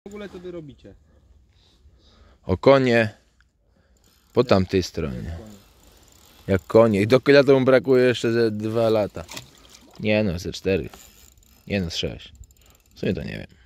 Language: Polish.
W ogóle to wy robicie? O konie po tamtej stronie. Jak konie. I do Kielata mu brakuje jeszcze ze dwa lata. Nie no, ze cztery. Nie no, z sześć. W sumie to nie wiem.